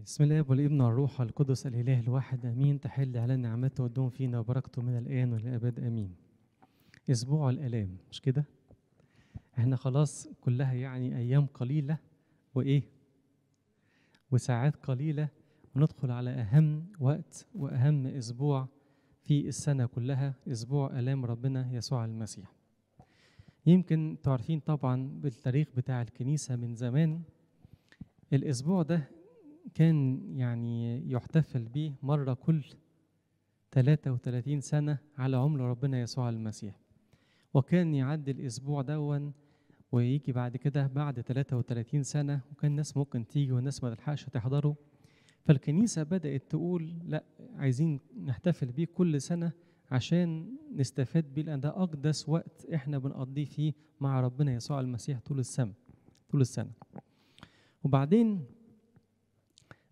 بسم الله والابن والروح القدس الاله الواحد امين تحل على نعمته ودوم فينا وبركته من الان والابد امين اسبوع الالام مش كده احنا خلاص كلها يعني ايام قليله وايه وساعات قليله وندخل على اهم وقت واهم اسبوع في السنه كلها اسبوع الام ربنا يسوع المسيح يمكن تعرفين طبعا بالتاريخ بتاع الكنيسه من زمان الاسبوع ده كان يعني يحتفل به مرة كل 33 سنة على عمر ربنا يسوع المسيح وكان يعدي الأسبوع دون ويجي بعد كده بعد 33 سنة وكان ناس ممكن تيجي والناس ما تلحقش تحضره فالكنيسة بدأت تقول لا عايزين نحتفل بيه كل سنة عشان نستفاد بيه لأن ده أقدس وقت إحنا بنقضيه فيه مع ربنا يسوع المسيح طول السنة طول السنة وبعدين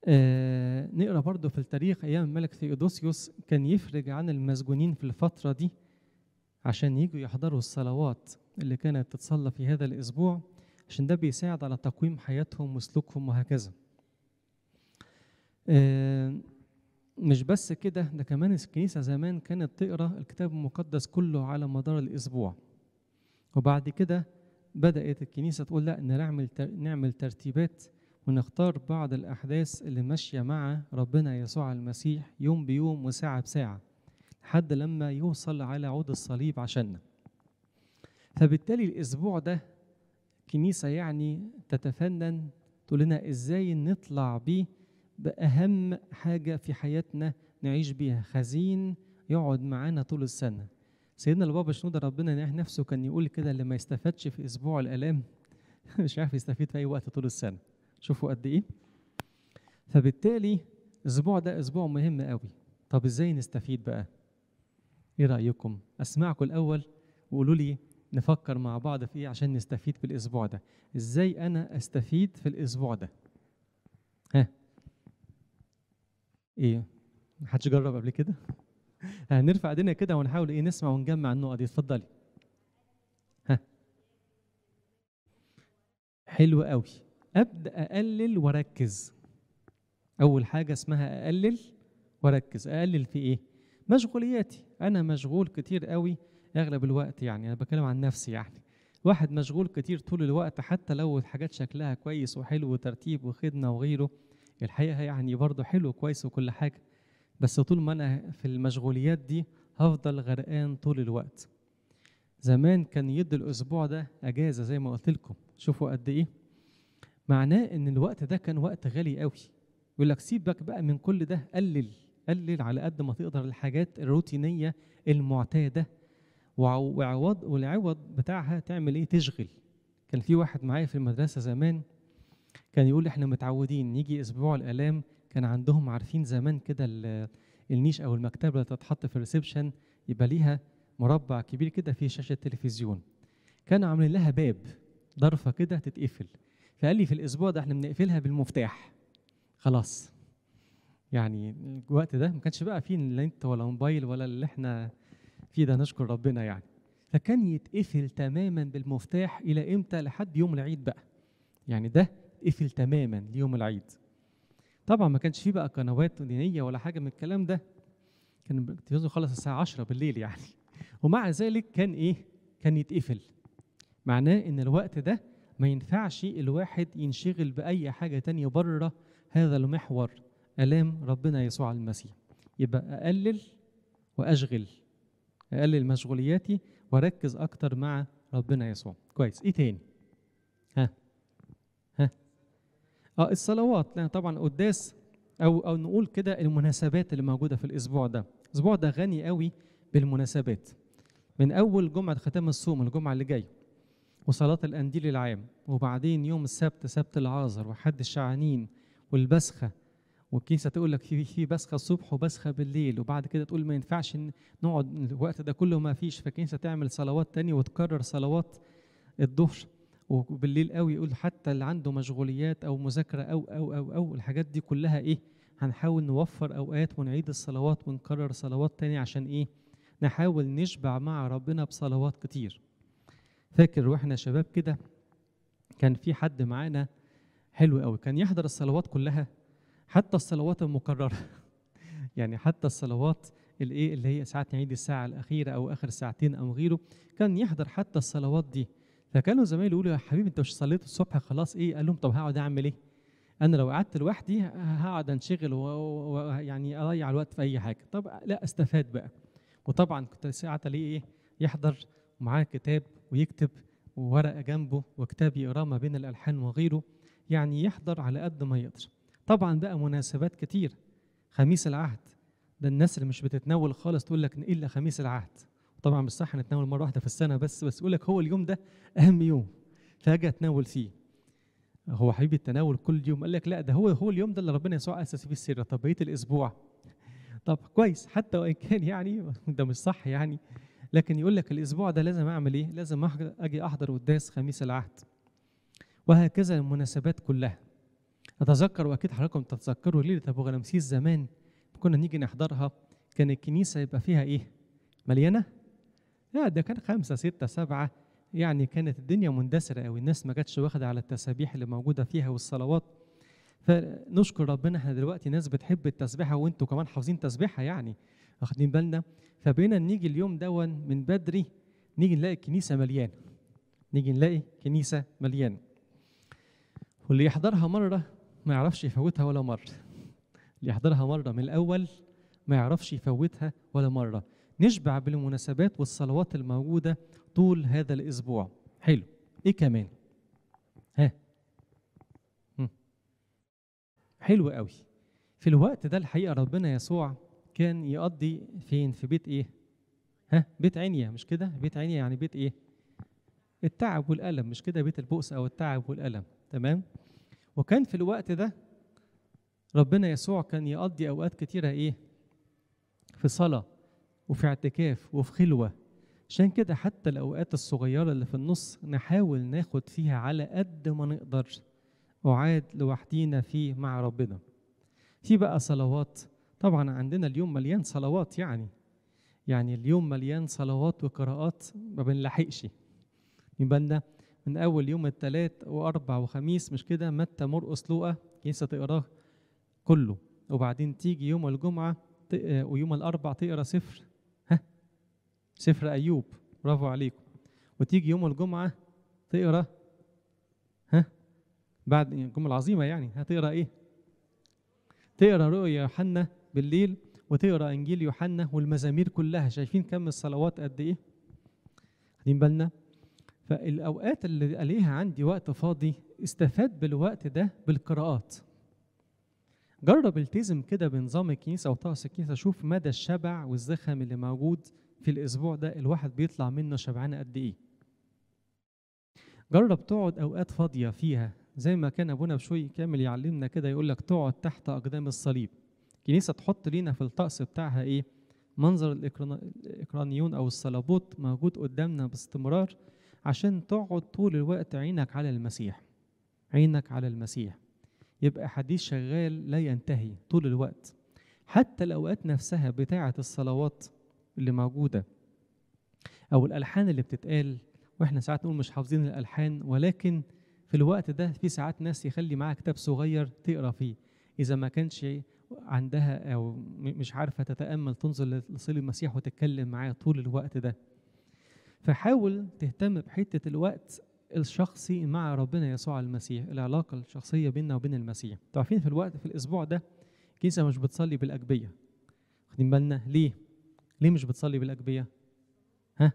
آه، نقرا برضه في التاريخ ايام الملك ثيودوسيوس كان يفرج عن المسجونين في الفتره دي عشان يجوا يحضروا الصلوات اللي كانت تتصلى في هذا الاسبوع عشان ده بيساعد على تقويم حياتهم وسلوكهم وهكذا آه، مش بس كده ده كمان الكنيسة زمان كانت تقرأ الكتاب المقدس كله على مدار الأسبوع وبعد كده بدأت الكنيسة تقول لا نعمل نعمل ترتيبات ونختار بعض الأحداث اللي ماشية مع ربنا يسوع المسيح يوم بيوم وساعة بساعة لحد لما يوصل على عود الصليب عشاننا فبالتالي الأسبوع ده كنيسة يعني تتفنن تقول لنا إزاي نطلع بيه بأهم حاجة في حياتنا نعيش بيها خزين يقعد معانا طول السنة سيدنا البابا شنودة ربنا نفسه كان يقول كده اللي ما يستفادش في أسبوع الآلام مش عارف يستفيد في أي وقت طول السنة شوفوا قد ايه فبالتالي الاسبوع ده اسبوع مهم قوي طب ازاي نستفيد بقى ايه رايكم اسمعكم الاول وقولوا لي نفكر مع بعض في ايه عشان نستفيد في الاسبوع ده ازاي انا استفيد في الاسبوع ده ها ايه محدش جرب قبل كده هنرفع ايدينا كده ونحاول ايه نسمع ونجمع النقط دي اتفضلي ها حلو قوي ابدا اقلل واركز اول حاجه اسمها اقلل واركز اقلل في ايه مشغولياتي انا مشغول كتير قوي اغلب الوقت يعني انا بتكلم عن نفسي يعني واحد مشغول كتير طول الوقت حتى لو الحاجات شكلها كويس وحلو وترتيب وخدمه وغيره الحقيقه يعني برضه حلو كويس وكل حاجه بس طول ما انا في المشغوليات دي هفضل غرقان طول الوقت زمان كان يدي الاسبوع ده اجازه زي ما قلت لكم شوفوا قد ايه معناه ان الوقت ده كان وقت غالي قوي يقول لك سيبك بقى من كل ده قلل قلل على قد ما تقدر الحاجات الروتينيه المعتاده وعوض والعوض بتاعها تعمل ايه تشغل كان في واحد معايا في المدرسه زمان كان يقول احنا متعودين يجي اسبوع الالام كان عندهم عارفين زمان كده النيش او المكتبه اللي تتحط في الريسبشن يبقى ليها مربع كبير كده فيه شاشه تلفزيون كانوا عاملين لها باب ضرفه كده تتقفل فقال لي في الاسبوع ده احنا بنقفلها بالمفتاح خلاص يعني الوقت ده ما كانش بقى فيه لا انت ولا موبايل ولا اللي احنا فيه ده نشكر ربنا يعني فكان يتقفل تماما بالمفتاح الى امتى لحد يوم العيد بقى يعني ده اتقفل تماما ليوم العيد طبعا ما كانش فيه بقى قنوات دينيه ولا حاجه من الكلام ده كان التلفزيون خلص الساعه 10 بالليل يعني ومع ذلك كان ايه كان يتقفل معناه ان الوقت ده ما ينفعش الواحد ينشغل بأي حاجة تانية بره هذا المحور ألام ربنا يسوع المسيح يبقى أقلل وأشغل أقلل مشغولياتي وأركز أكتر مع ربنا يسوع كويس إيه تاني؟ ها ها اه الصلوات لأن طبعا قداس أو أو نقول كده المناسبات اللي موجودة في الأسبوع ده الأسبوع ده غني قوي بالمناسبات من أول جمعة ختام الصوم الجمعة اللي جايه وصلاة الأنديل العام وبعدين يوم السبت سبت العازر وحد الشعانين والبسخة والكنيسة تقول لك في في بسخة الصبح وبسخة بالليل وبعد كده تقول ما ينفعش نقعد الوقت ده كله ما فيش فالكنيسة تعمل صلوات تانية وتكرر صلوات الظهر وبالليل قوي يقول حتى اللي عنده مشغوليات أو مذاكرة أو أو أو أو الحاجات دي كلها إيه هنحاول نوفر أوقات ونعيد الصلوات ونكرر صلوات تاني عشان إيه نحاول نشبع مع ربنا بصلوات كتير فاكر واحنا شباب كده كان في حد معانا حلو قوي كان يحضر الصلوات كلها حتى الصلوات المكرره يعني حتى الصلوات الايه اللي هي ساعات نعيد الساعه الاخيره او اخر ساعتين او غيره كان يحضر حتى الصلوات دي فكانوا زمايله يقولوا يا حبيبي انت مش صليت الصبح خلاص ايه قال لهم طب هقعد اعمل ايه انا لو قعدت لوحدي هقعد انشغل ويعني اضيع الوقت في اي حاجه طب لا استفاد بقى وطبعا كنت ساعات ليه ايه يحضر ومعاه كتاب ويكتب وورقة جنبه وكتاب يقراه ما بين الألحان وغيره يعني يحضر على قد ما يقدر طبعا بقى مناسبات كتير خميس العهد ده الناس اللي مش بتتناول خالص تقول لك إلا خميس العهد طبعا مش صح نتناول مرة واحدة في السنة بس بس يقول لك هو اليوم ده أهم يوم فأجي أتناول فيه هو حبيبي التناول كل يوم قال لك لا ده هو هو اليوم ده اللي ربنا يسوع اسس فيه السر طب بقيه الاسبوع طب كويس حتى وان كان يعني ده مش صح يعني لكن يقول لك الاسبوع ده لازم اعمل ايه لازم اجي احضر قداس خميس العهد وهكذا المناسبات كلها اتذكر واكيد حضراتكم تتذكروا ليله ابو غلمسيس زمان كنا نيجي نحضرها كان الكنيسه يبقى فيها ايه مليانه لا ده كان خمسة ستة سبعة يعني كانت الدنيا مندثرة قوي الناس ما جاتش واخدة على التسابيح اللي موجودة فيها والصلوات فنشكر ربنا احنا دلوقتي ناس بتحب التسبيحة وانتوا كمان حافظين تسبيحة يعني واخدين بالنا فبقينا نيجي اليوم ده من بدري نيجي نلاقي الكنيسة مليانة نيجي نلاقي كنيسة مليانة واللي يحضرها مرة ما يعرفش يفوتها ولا مرة اللي يحضرها مرة من الأول ما يعرفش يفوتها ولا مرة نشبع بالمناسبات والصلوات الموجودة طول هذا الأسبوع حلو إيه كمان ها حلو قوي في الوقت ده الحقيقة ربنا يسوع كان يقضي فين في بيت ايه ها بيت عينيا مش كده بيت عينيا يعني بيت ايه التعب والالم مش كده بيت البؤس او التعب والالم تمام وكان في الوقت ده ربنا يسوع كان يقضي اوقات كتيره ايه في صلاه وفي اعتكاف وفي خلوه عشان كده حتى الاوقات الصغيره اللي في النص نحاول ناخد فيها على قد ما نقدر اعاد لوحدينا فيه مع ربنا في بقى صلوات طبعا عندنا اليوم مليان صلوات يعني يعني اليوم مليان صلوات وقراءات ما بنلحقش يبقى من اول يوم الثلاث واربع وخميس مش كده متى مرقص لوقا كنيسه تقراه كله وبعدين تيجي يوم الجمعه ويوم الاربع تقرا سفر ها سفر ايوب برافو عليكم وتيجي يوم الجمعه تقرا ها بعد الجمعه العظيمه يعني هتقرا ايه تقرا رؤيا يوحنا بالليل وتقرا انجيل يوحنا والمزامير كلها شايفين كم الصلوات قد ايه واخدين بالنا فالاوقات اللي عليها عندي وقت فاضي استفاد بالوقت ده بالقراءات جرب التزم كده بنظام الكنيسه وطقس الكنيسه شوف مدى الشبع والزخم اللي موجود في الاسبوع ده الواحد بيطلع منه شبعان قد ايه جرب تقعد اوقات فاضيه فيها زي ما كان ابونا بشوي كامل يعلمنا كده يقول لك تقعد تحت اقدام الصليب الكنيسه تحط لينا في الطقس بتاعها ايه منظر الاكرانيون او الصلابوت موجود قدامنا باستمرار عشان تقعد طول الوقت عينك على المسيح عينك على المسيح يبقى حديث شغال لا ينتهي طول الوقت حتى الأوقات نفسها بتاعة الصلوات اللي موجودة أو الألحان اللي بتتقال وإحنا ساعات نقول مش حافظين الألحان ولكن في الوقت ده في ساعات ناس يخلي معاه كتاب صغير تقرا فيه إذا ما كانش عندها او مش عارفه تتامل تنظر لصليب المسيح وتتكلم معاه طول الوقت ده فحاول تهتم بحته الوقت الشخصي مع ربنا يسوع المسيح العلاقه الشخصيه بيننا وبين المسيح تعرفين في الوقت في الاسبوع ده كيسه مش بتصلي بالاجبيه واخدين بالنا ليه ليه مش بتصلي بالاجبيه ها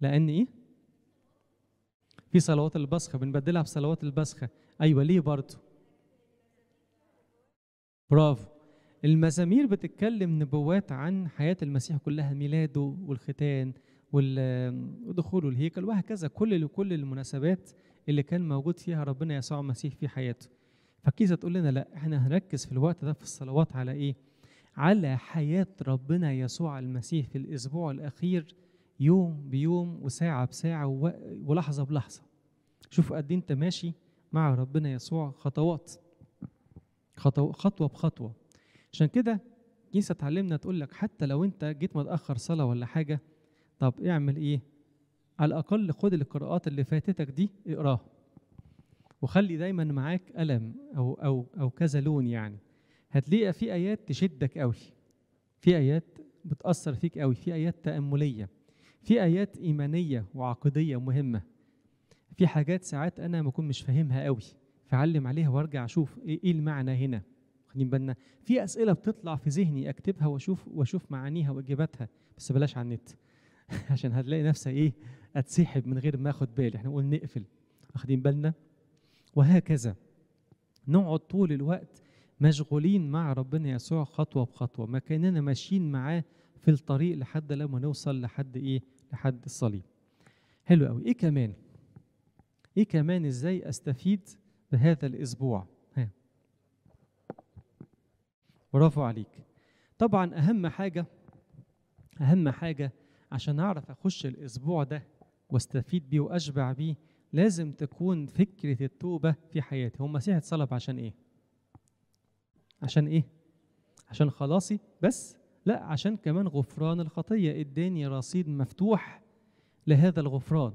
لان ايه في صلوات البسخه بنبدلها بصلوات البسخه ايوه ليه برضه برافو المزامير بتتكلم نبوات عن حياة المسيح كلها ميلاده والختان ودخوله الهيكل وهكذا كل كل المناسبات اللي كان موجود فيها ربنا يسوع المسيح في حياته فكيزة تقول لنا لا احنا هنركز في الوقت ده في الصلوات على ايه على حياة ربنا يسوع المسيح في الأسبوع الأخير يوم بيوم وساعة بساعة ولحظة بلحظة شوف قد إيه انت ماشي مع ربنا يسوع خطوات خطوه بخطوه عشان كده الكنيسه تعلمنا تقول لك حتى لو انت جيت متاخر صلاه ولا حاجه طب اعمل ايه على الاقل خد القراءات اللي فاتتك دي اقراها وخلي دايما معاك قلم او او او كذا لون يعني هتلاقي في ايات تشدك قوي في ايات بتاثر فيك قوي في ايات تامليه في ايات ايمانيه وعقديه مهمه في حاجات ساعات انا بكون مش فاهمها قوي فعلم عليها وارجع اشوف ايه, إيه المعنى هنا واخدين بالنا في اسئله بتطلع في ذهني اكتبها واشوف واشوف معانيها واجاباتها بس بلاش على النت عشان هتلاقي نفسها ايه اتسحب من غير ما اخد بالي احنا نقول نقفل واخدين بالنا وهكذا نقعد طول الوقت مشغولين مع ربنا يسوع خطوه بخطوه ما كاننا ماشيين معاه في الطريق لحد لما نوصل لحد ايه لحد الصليب حلو قوي ايه كمان ايه كمان ازاي استفيد بهذا الأسبوع ها. برافو عليك طبعا أهم حاجة أهم حاجة عشان أعرف أخش الأسبوع ده واستفيد بيه وأشبع بيه لازم تكون فكرة التوبة في حياتي هو مسيح اتصلب عشان إيه؟ عشان إيه؟ عشان خلاصي بس؟ لا عشان كمان غفران الخطية اداني رصيد مفتوح لهذا الغفران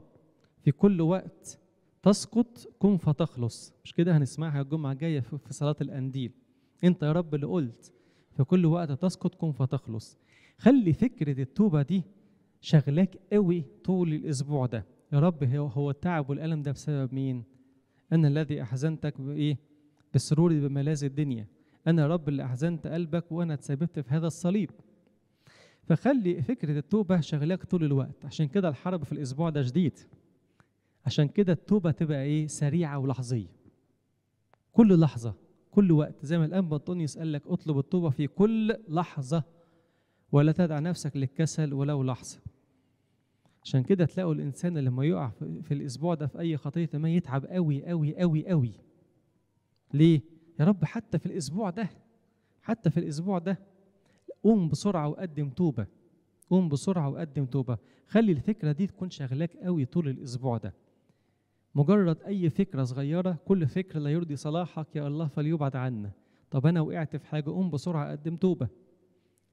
في كل وقت تسقط كن فتخلص مش كده هنسمعها الجمعة الجاية في صلاة الأنديل أنت يا رب اللي قلت في كل وقت تسقط كن فتخلص خلي فكرة التوبة دي شغلاك قوي طول الأسبوع ده يا رب هو التعب والألم ده بسبب مين؟ أنا الذي أحزنتك بإيه؟ بسروري بملاذ الدنيا أنا يا رب اللي أحزنت قلبك وأنا اتسببت في هذا الصليب فخلي فكرة التوبة شغلاك طول الوقت عشان كده الحرب في الأسبوع ده شديد عشان كده التوبه تبقى ايه سريعه ولحظيه كل لحظه كل وقت زي ما الان بطون قال لك اطلب التوبه في كل لحظه ولا تدع نفسك للكسل ولو لحظه عشان كده تلاقوا الانسان اللي لما يقع في الاسبوع ده في اي خطيه ما يتعب قوي قوي قوي قوي ليه يا رب حتى في الاسبوع ده حتى في الاسبوع ده قوم بسرعه وقدم توبه قوم بسرعه وقدم توبه خلي الفكره دي تكون شغلاك قوي طول الاسبوع ده مجرد أي فكرة صغيرة كل فكر لا يرضي صلاحك يا الله فليبعد عنا طب أنا وقعت في حاجة قوم بسرعة قدم توبة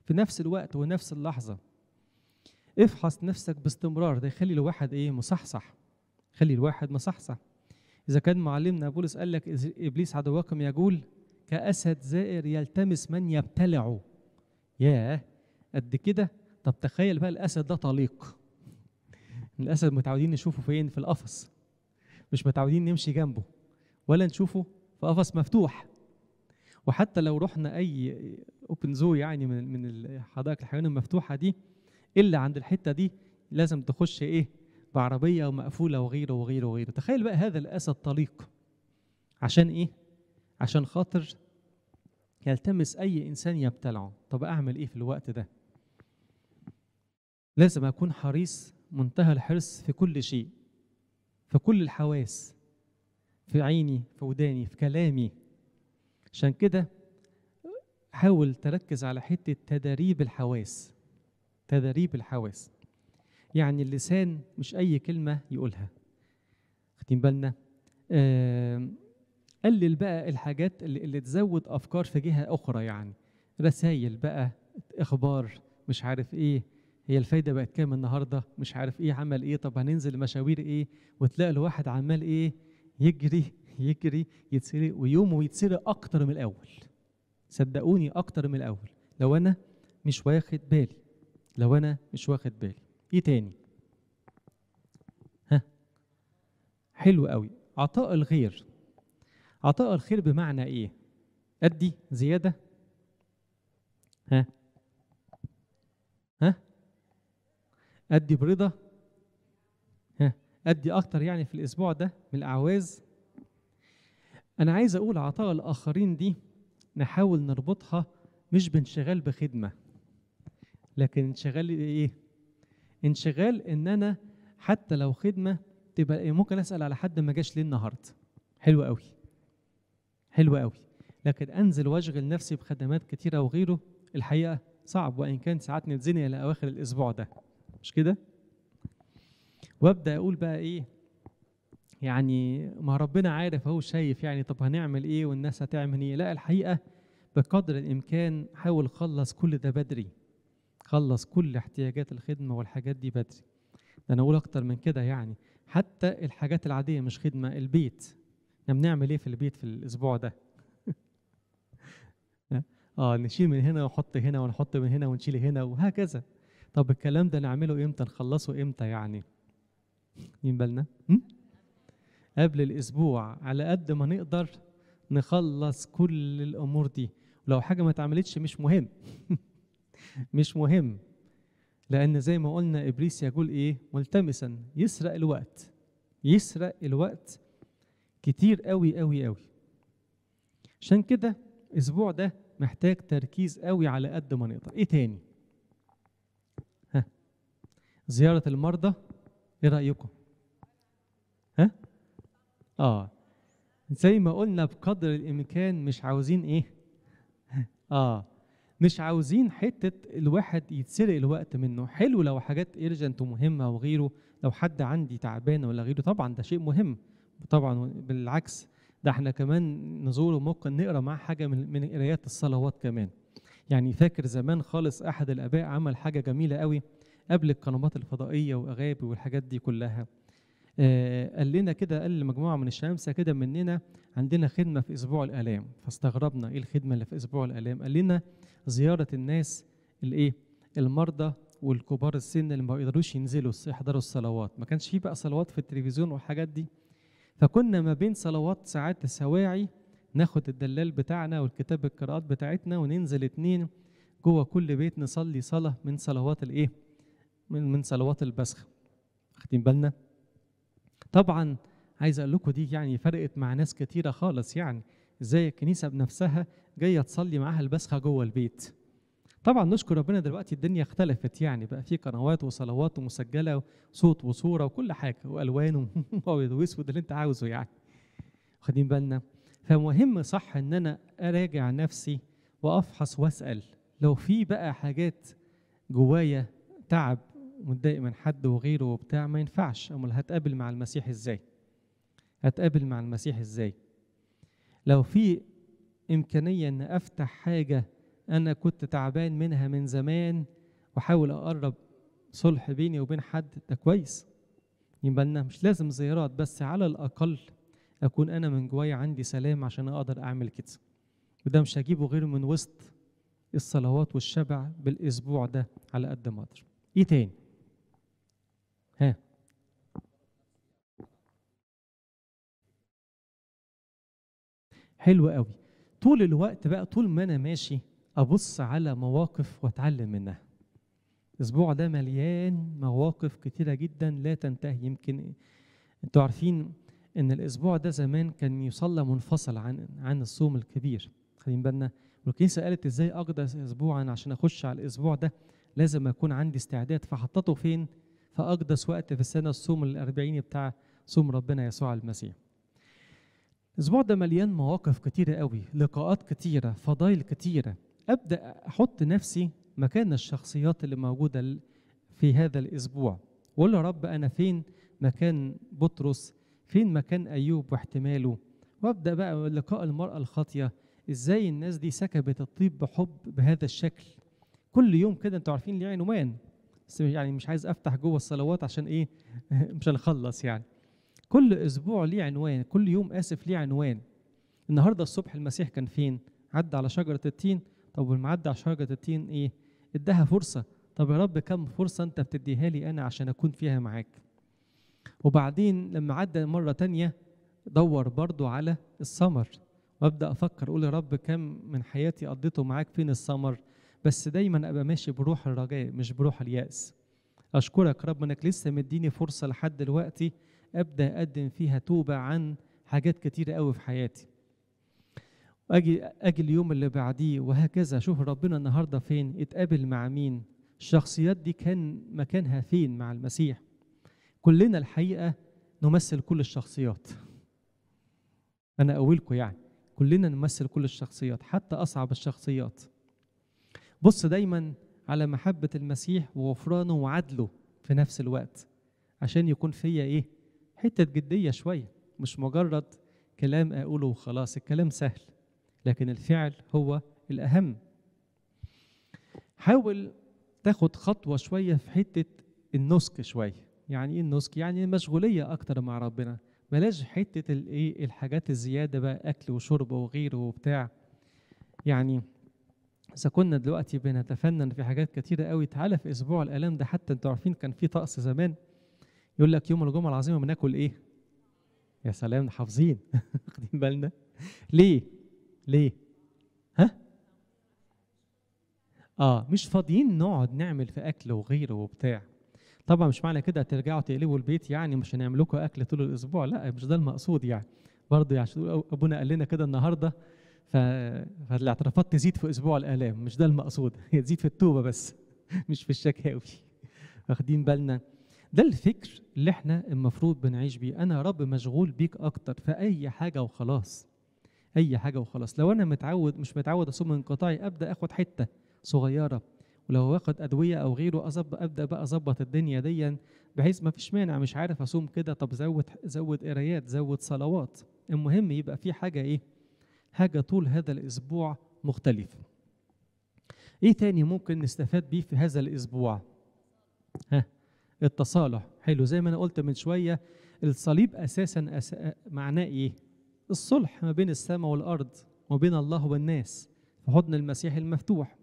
في نفس الوقت ونفس اللحظة افحص نفسك باستمرار ده يخلي الواحد ايه مصحصح خلي الواحد مصحصح إذا كان معلمنا بولس قال لك إبليس عدوكم يقول كأسد زائر يلتمس من يبتلعه ياه قد كده طب تخيل بقى الأسد ده طليق الأسد متعودين نشوفه فين في القفص مش متعودين نمشي جنبه ولا نشوفه في قفص مفتوح وحتى لو رحنا اي اوبن زو يعني من من حدائق الحيوان المفتوحه دي الا عند الحته دي لازم تخش ايه بعربيه ومقفوله وغيره وغيره وغيره تخيل بقى هذا الاسى الطليق عشان ايه عشان خاطر يلتمس اي انسان يبتلعه طب اعمل ايه في الوقت ده لازم اكون حريص منتهى الحرص في كل شيء فكل الحواس في عيني في وداني في كلامي عشان كده حاول تركز على حتة تدريب الحواس تدريب الحواس يعني اللسان مش أي كلمة يقولها واخدين بالنا آه قلل بقى الحاجات اللي, اللي تزود أفكار في جهة أخرى يعني رسايل بقى إخبار مش عارف إيه هي الفايدة بقت كام النهاردة مش عارف إيه عمل إيه طب هننزل مشاوير إيه وتلاقي الواحد عمال إيه يجري يجري يتسرق ويومه يتسرق أكتر من الأول صدقوني أكتر من الأول لو أنا مش واخد بالي لو أنا مش واخد بالي إيه تاني ها حلو قوي عطاء الغير عطاء الخير بمعنى إيه أدي زيادة ها أدي برضا ها أدي أكتر يعني في الأسبوع ده من الأعواز أنا عايز أقول عطاء الآخرين دي نحاول نربطها مش بانشغال بخدمة لكن انشغال إيه؟ انشغال إن أنا حتى لو خدمة تبقى إيه ممكن أسأل على حد ما جاش ليه النهاردة حلو قوي حلو قوي لكن أنزل وأشغل نفسي بخدمات كتيرة وغيره الحقيقة صعب وإن كان ساعات نتزنق إلى أواخر الأسبوع ده مش كده وابدا اقول بقى ايه يعني ما ربنا عارف اهو شايف يعني طب هنعمل ايه والناس هتعمل ايه لا الحقيقه بقدر الامكان حاول خلص كل ده بدري خلص كل احتياجات الخدمه والحاجات دي بدري ده انا اقول اكتر من كده يعني حتى الحاجات العاديه مش خدمه البيت احنا بنعمل ايه في البيت في الاسبوع ده اه نشيل من هنا ونحط هنا ونحط من هنا ونشيل هنا وهكذا طب الكلام ده نعمله امتى نخلصه امتى يعني مين بالنا قبل الاسبوع على قد ما نقدر نخلص كل الامور دي ولو حاجه ما اتعملتش مش مهم مش مهم لان زي ما قلنا ابليس يقول ايه ملتمسا يسرق الوقت يسرق الوقت كتير قوي قوي قوي عشان كده الاسبوع ده محتاج تركيز قوي على قد ما نقدر ايه تاني زيارة المرضى إيه رأيكم؟ ها؟ آه زي ما قلنا بقدر الإمكان مش عاوزين إيه؟ آه مش عاوزين حتة الواحد يتسرق الوقت منه حلو لو حاجات إيرجنت ومهمة وغيره لو حد عندي تعبان ولا غيره طبعا ده شيء مهم طبعا بالعكس ده احنا كمان نزوره ممكن نقرا معاه حاجه من من قرايات الصلوات كمان يعني فاكر زمان خالص احد الاباء عمل حاجه جميله قوي قبل القنوات الفضائيه واغابي والحاجات دي كلها آه، قال لنا كده قال لمجموعه من الشمس كده مننا عندنا خدمه في اسبوع الالام فاستغربنا ايه الخدمه اللي في اسبوع الالام قال لنا زياره الناس الايه المرضى والكبار السن اللي ما يقدروش ينزلوا يحضروا الصلوات ما كانش فيه بقى صلوات في التلفزيون والحاجات دي فكنا ما بين صلوات ساعات سواعي ناخد الدلال بتاعنا والكتاب القراءات بتاعتنا وننزل اتنين جوه كل بيت نصلي صلاة من صلوات الايه من من صلوات البسخ واخدين بالنا طبعا عايز اقول لكم دي يعني فرقت مع ناس كتيره خالص يعني ازاي الكنيسه بنفسها جايه تصلي معاها البسخه جوه البيت طبعا نشكر ربنا دلوقتي الدنيا اختلفت يعني بقى في قنوات وصلوات ومسجله وصوت وصوره وكل حاجه والوان وابيض واسود اللي انت عاوزه يعني واخدين بالنا فمهم صح ان انا اراجع نفسي وافحص واسال لو في بقى حاجات جوايا تعب ومتضايق من حد وغيره وبتاع ما ينفعش امال هتقابل مع المسيح ازاي هتقابل مع المسيح ازاي لو في امكانيه ان افتح حاجه انا كنت تعبان منها من زمان واحاول اقرب صلح بيني وبين حد ده كويس يبقى انا مش لازم زيارات بس على الاقل اكون انا من جوايا عندي سلام عشان اقدر اعمل كده وده مش هجيبه غير من وسط الصلوات والشبع بالاسبوع ده على قد ما اقدر ايه تاني ها حلو قوي طول الوقت بقى طول ما انا ماشي ابص على مواقف واتعلم منها الاسبوع ده مليان مواقف كتيره جدا لا تنتهي يمكن انتوا عارفين ان الاسبوع ده زمان كان يصلى منفصل عن عن الصوم الكبير خلينا بالنا والكنيسه قالت ازاي اقدس اسبوعا عشان اخش على الاسبوع ده لازم اكون عندي استعداد فحطته فين فأقدس وقت في السنة الصوم الأربعيني بتاع صوم ربنا يسوع المسيح الأسبوع ده مليان مواقف كتيرة قوي لقاءات كتيرة فضايل كتيرة أبدأ أحط نفسي مكان الشخصيات اللي موجودة في هذا الأسبوع وأقول يا رب أنا فين مكان بطرس فين مكان أيوب واحتماله وأبدأ بقى لقاء المرأة الخاطية إزاي الناس دي سكبت الطيب بحب بهذا الشكل كل يوم كده أنتوا عارفين ليه عنوان بس يعني مش عايز افتح جوه الصلوات عشان ايه مش هنخلص يعني كل اسبوع ليه عنوان كل يوم اسف ليه عنوان النهارده الصبح المسيح كان فين عدى على شجره التين طب والمعدي على شجره التين ايه اداها فرصه طب يا رب كم فرصه انت بتديها لي انا عشان اكون فيها معاك وبعدين لما عدى مره تانية دور برضو على الثمر وابدا افكر اقول يا رب كم من حياتي قضيته معاك فين الثمر بس دايما ابقى ماشي بروح الرجاء مش بروح الياس اشكرك رب انك لسه مديني فرصه لحد دلوقتي ابدا اقدم فيها توبه عن حاجات كتيره قوي في حياتي اجي اجي اليوم اللي بعديه وهكذا اشوف ربنا النهارده فين اتقابل مع مين الشخصيات دي كان مكانها فين مع المسيح كلنا الحقيقه نمثل كل الشخصيات انا اقولكم يعني كلنا نمثل كل الشخصيات حتى اصعب الشخصيات بص دايما على محبة المسيح وغفرانه وعدله في نفس الوقت عشان يكون فيا ايه حتة جدية شوية مش مجرد كلام أقوله وخلاص الكلام سهل لكن الفعل هو الأهم حاول تاخد خطوة شوية في حتة النسك شوية يعني ايه النسك يعني المشغولية أكتر مع ربنا بلاش حتة الايه الحاجات الزيادة بقى أكل وشرب وغيره وبتاع يعني إذا كنا دلوقتي بنتفنن في حاجات كتيرة قوي تعالى في أسبوع الآلام ده حتى أنتوا عارفين كان في طقس زمان يقول لك يوم الجمعة العظيمة بناكل إيه؟ يا سلام حافظين واخدين بالنا ليه؟ ليه؟ ها؟ آه مش فاضيين نقعد نعمل في أكل وغيره وبتاع طبعا مش معنى كده ترجعوا تقلبوا البيت يعني مش هنعمل لكم أكل طول الأسبوع لا مش ده المقصود يعني برضه عشان يعني أبونا قال لنا كده النهارده فالاعترافات تزيد في اسبوع الالام مش ده المقصود هي تزيد في التوبه بس مش في الشكاوي واخدين بالنا ده الفكر اللي احنا المفروض بنعيش بيه انا يا رب مشغول بيك اكتر في اي حاجه وخلاص اي حاجه وخلاص لو انا متعود مش متعود اصوم انقطاعي ابدا اخد حته صغيره ولو واخد ادويه او غيره أزب ابدا بقى اظبط الدنيا ديا بحيث ما فيش مانع مش عارف اصوم كده طب زود زود قرايات زود صلوات المهم يبقى في حاجه ايه حاجة طول هذا الأسبوع مختلفة إيه تاني ممكن نستفاد بيه في هذا الأسبوع؟ ها التصالح حلو زي ما أنا قلت من شوية الصليب أساسا أس... معناه إيه؟ الصلح ما بين السماء والأرض وما بين الله والناس في حضن المسيح المفتوح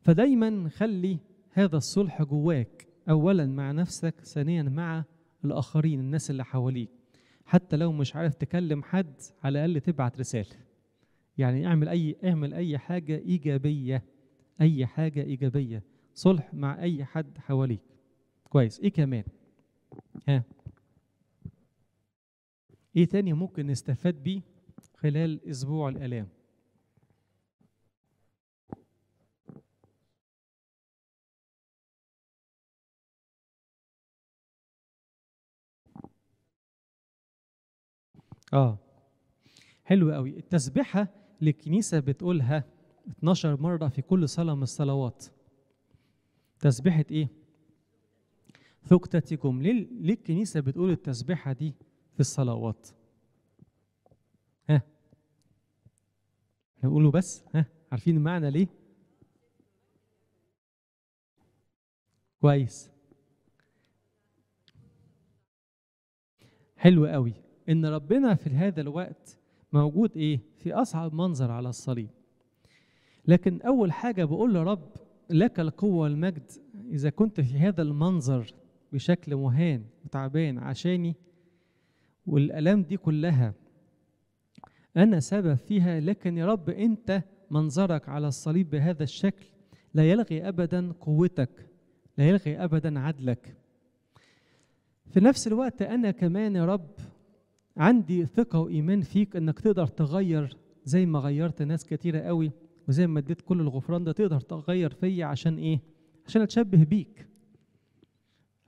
فدايما خلي هذا الصلح جواك أولا مع نفسك ثانيا مع الآخرين الناس اللي حواليك حتى لو مش عارف تكلم حد على الاقل تبعت رساله يعني اعمل اي اعمل اي حاجه ايجابيه اي حاجه ايجابيه صلح مع اي حد حواليك كويس ايه كمان ها ايه تاني ممكن نستفاد بيه خلال اسبوع الالام اه حلو قوي التسبيحة للكنيسة بتقولها 12 مرة في كل صلاة من الصلوات تسبيحة ايه؟ ثقتكم ليه ليه الكنيسة بتقول التسبيحة دي في الصلوات؟ ها؟ نقوله بس ها؟ عارفين المعنى ليه؟ كويس حلو قوي ان ربنا في هذا الوقت موجود ايه في اصعب منظر على الصليب لكن اول حاجه بقول يا رب لك القوه والمجد اذا كنت في هذا المنظر بشكل مهان وتعبان عشاني والالام دي كلها انا سبب فيها لكن يا رب انت منظرك على الصليب بهذا الشكل لا يلغي ابدا قوتك لا يلغي ابدا عدلك في نفس الوقت انا كمان يا رب عندي ثقة وإيمان فيك إنك تقدر تغير زي ما غيرت ناس كتيرة قوي وزي ما اديت كل الغفران ده تقدر تغير فيا عشان إيه؟ عشان أتشبه بيك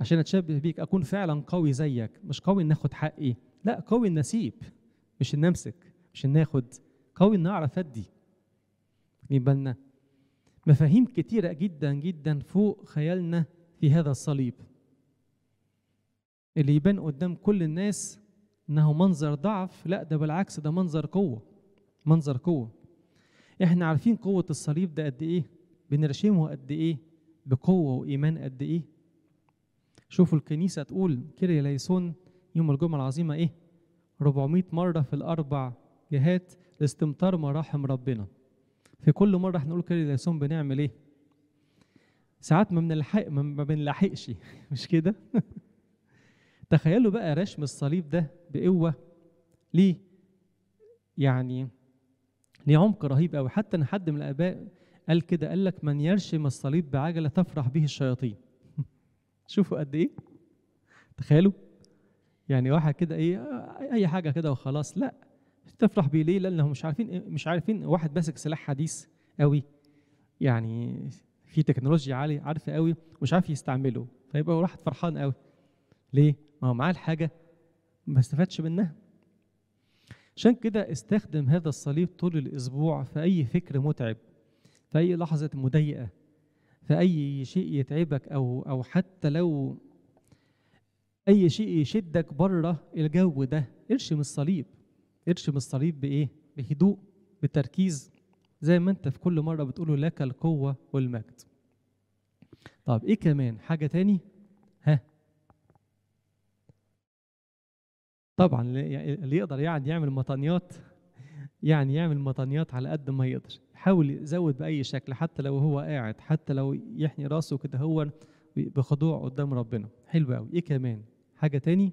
عشان أتشبه بيك أكون فعلا قوي زيك مش قوي إن آخد حقي لا قوي إن أسيب مش إن أمسك مش إن آخد قوي إن أعرف أدي واخدين بالنا مفاهيم كتيرة جدا جدا فوق خيالنا في هذا الصليب اللي يبان قدام كل الناس انه منظر ضعف لا ده بالعكس ده منظر قوه منظر قوه احنا عارفين قوه الصليب ده قد ايه بنرشمه قد ايه بقوه وايمان قد ايه شوفوا الكنيسه تقول كيري ليسون يوم الجمعه العظيمه ايه 400 مره في الاربع جهات لاستمطار مراحم ربنا في كل مره احنا نقول كيري ليسون بنعمل ايه ساعات ما بنلحق ما بنلحقش مش كده تخيلوا بقى رشم الصليب ده بقوه ليه يعني ليه عمق رهيب قوي حتى ان حد من الاباء قال كده قال لك من يرشم الصليب بعجله تفرح به الشياطين شوفوا قد ايه تخيلوا يعني واحد كده ايه اي حاجه كده وخلاص لا تفرح بيه ليه لانهم مش عارفين إيه، مش عارفين واحد ماسك سلاح حديث قوي يعني في تكنولوجيا عالية عارفة قوي مش عارف يستعمله فيبقى هو واحد فرحان قوي ليه ما هو معاه الحاجة ما استفادش منها عشان كده استخدم هذا الصليب طول الأسبوع في أي فكر متعب في أي لحظة مضايقة في أي شيء يتعبك أو أو حتى لو أي شيء يشدك بره الجو ده ارشم الصليب ارشم الصليب بإيه؟ بهدوء بتركيز زي ما أنت في كل مرة بتقوله لك القوة والمجد. طب إيه كمان؟ حاجة تاني؟ ها طبعا يعني اللي يقدر يعني يعمل مطانيات يعني يعمل مطانيات على قد ما يقدر يحاول يزود بأي شكل حتى لو هو قاعد حتى لو يحني راسه كده هو بخضوع قدام ربنا حلو قوي ايه كمان حاجة تاني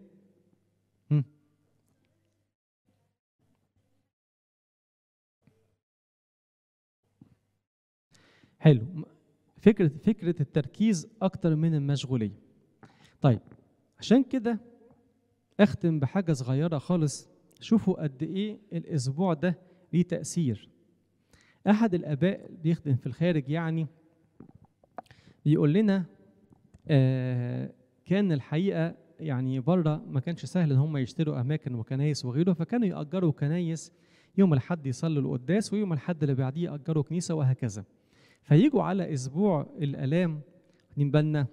حلو فكرة فكرة التركيز أكتر من المشغولية طيب عشان كده اختم بحاجه صغيره خالص شوفوا قد ايه الاسبوع ده ليه تاثير احد الاباء بيخدم في الخارج يعني بيقول لنا آه كان الحقيقه يعني بره ما كانش سهل ان هم يشتروا اماكن وكنايس وغيره فكانوا ياجروا كنايس يوم الاحد يصلوا القداس ويوم الاحد اللي بعديه ياجروا كنيسه وهكذا فيجوا على اسبوع الالام بالنا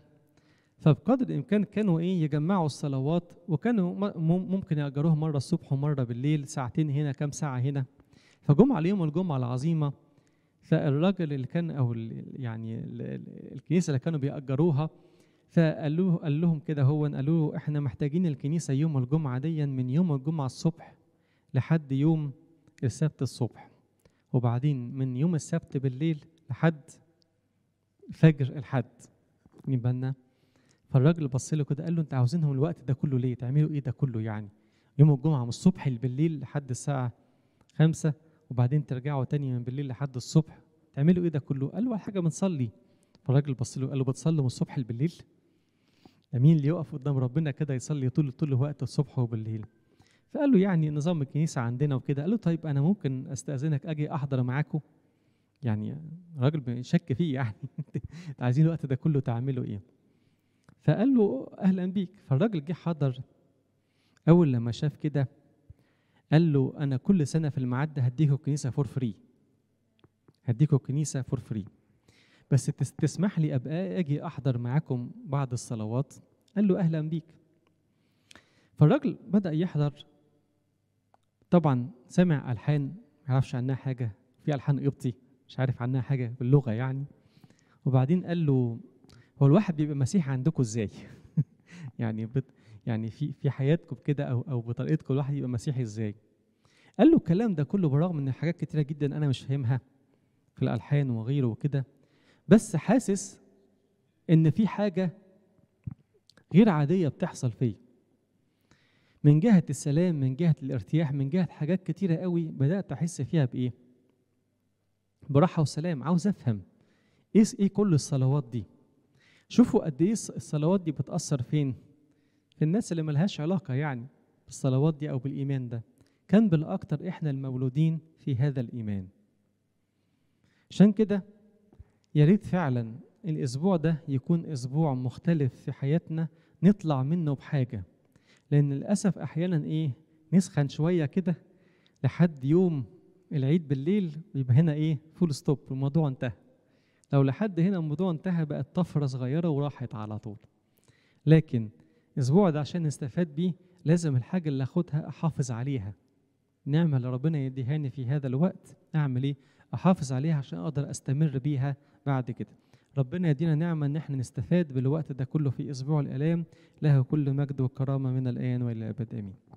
فبقدر الامكان كانوا ايه يجمعوا الصلوات وكانوا ممكن ياجروها مره الصبح ومره بالليل ساعتين هنا كام ساعه هنا فجم عليهم الجمعه العظيمه فالراجل اللي كان او يعني الكنيسه اللي كانوا بيأجروها فقالوا قال لهم كده هو قالوا له احنا محتاجين الكنيسه يوم الجمعه ديا من يوم الجمعه الصبح لحد يوم السبت الصبح وبعدين من يوم السبت بالليل لحد فجر الحد يبقى لنا فالراجل بص له كده قال له انت عاوزينهم الوقت ده كله ليه تعملوا ايه ده كله يعني يوم الجمعه من الصبح بالليل لحد الساعه خمسة وبعدين ترجعوا تاني من بالليل لحد الصبح تعملوا ايه ده كله قال له على حاجه بنصلي فالراجل بص له قال له بتصلي من الصبح بالليل ده مين اللي يقف قدام ربنا كده يصلي طول طول وقت الصبح وبالليل فقال له يعني نظام الكنيسه عندنا وكده قال له طيب انا ممكن استاذنك اجي احضر معاكم يعني راجل شك فيه يعني عايزين الوقت ده كله تعملوا ايه فقال له اهلا بيك فالراجل جه حضر اول لما شاف كده قال له انا كل سنه في الميعاد ده هديكوا الكنيسه فور فري هديكوا الكنيسه فور فري بس تسمح لي ابقى اجي احضر معاكم بعض الصلوات قال له اهلا بيك فالراجل بدا يحضر طبعا سمع الحان ما يعرفش عنها حاجه في الحان قبطي مش عارف عنها حاجه باللغه يعني وبعدين قال له هو الواحد بيبقى مسيحي عندكم ازاي؟ يعني بت يعني في في حياتكم كده او او بطريقتكم الواحد يبقى مسيحي ازاي؟ قال له الكلام ده كله برغم ان حاجات كتيره جدا انا مش فاهمها في الالحان وغيره وكده بس حاسس ان في حاجه غير عاديه بتحصل فيا من جهه السلام من جهه الارتياح من جهه حاجات كتيره قوي بدات احس فيها بايه براحه وسلام عاوز افهم ايه ايه كل الصلوات دي شوفوا قد ايه الصلوات دي بتاثر فين في الناس اللي ملهاش علاقه يعني بالصلوات دي او بالايمان ده كان بالاكثر احنا المولودين في هذا الايمان عشان كده يا ريت فعلا الاسبوع ده يكون اسبوع مختلف في حياتنا نطلع منه بحاجه لان للاسف احيانا ايه نسخن شويه كده لحد يوم العيد بالليل ويبقى هنا ايه فول ستوب الموضوع انتهى لو لحد هنا الموضوع انتهى بقت طفرة صغيرة وراحت على طول لكن الأسبوع ده عشان نستفاد بيه لازم الحاجة اللي أخدها أحافظ عليها نعمة اللي ربنا يديهاني في هذا الوقت أعمل إيه؟ أحافظ عليها عشان أقدر أستمر بيها بعد كده ربنا يدينا نعمة إن إحنا نستفاد بالوقت ده كله في أسبوع الآلام له كل مجد وكرامة من الآن وإلى الأبد آمين